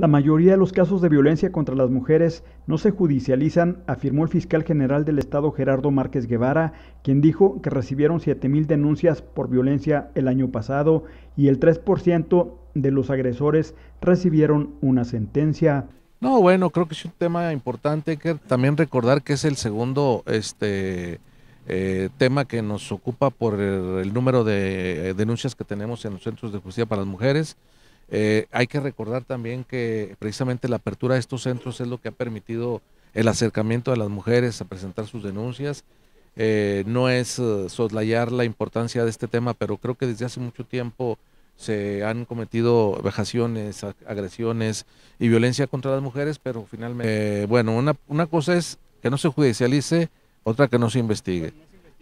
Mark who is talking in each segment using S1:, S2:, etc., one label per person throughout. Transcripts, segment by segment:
S1: La mayoría de los casos de violencia contra las mujeres no se judicializan, afirmó el fiscal general del Estado Gerardo Márquez Guevara, quien dijo que recibieron 7.000 denuncias por violencia el año pasado y el 3% de los agresores recibieron una sentencia.
S2: No, bueno, creo que es un tema importante que también recordar que es el segundo este, eh, tema que nos ocupa por el, número de eh, denuncias que tenemos en los centros de justicia para las mujeres. Eh, hay que recordar también que precisamente la apertura de estos centros es lo que ha permitido el acercamiento de las mujeres a presentar sus denuncias. Eh, no es eh, soslayar la importancia de este tema, pero creo que desde hace mucho tiempo se han cometido vejaciones, agresiones y violencia contra las mujeres, pero finalmente, bueno, una, una cosa es que no se judicialice, otra que no se investigue.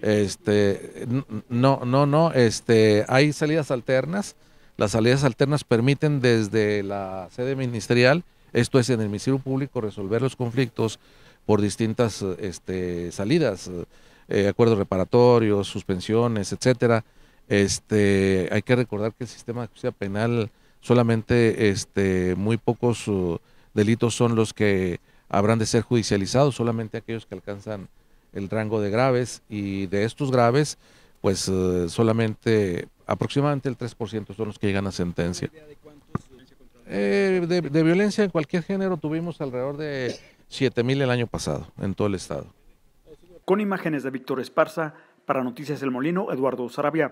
S2: Este, no, no, no, este, hay salidas alternas. Las salidas alternas permiten desde la sede ministerial, esto es en el Ministerio Público, resolver los conflictos por distintas este, salidas, eh, acuerdos reparatorios, suspensiones, etcétera. Este, hay que recordar que el sistema de justicia penal solamente este, muy pocos uh, delitos son los que habrán de ser judicializados, solamente aquellos que alcanzan el rango de graves y de estos graves pues eh, solamente aproximadamente el 3% son los que llegan a sentencia. Eh, de, de,
S1: violencia de cualquier género tuvimos alrededor de
S2: 7000 el año pasado en todo el estado.
S1: Con imágenes de Víctor Esparza, para Noticias El Molino, Eduardo Sarabia.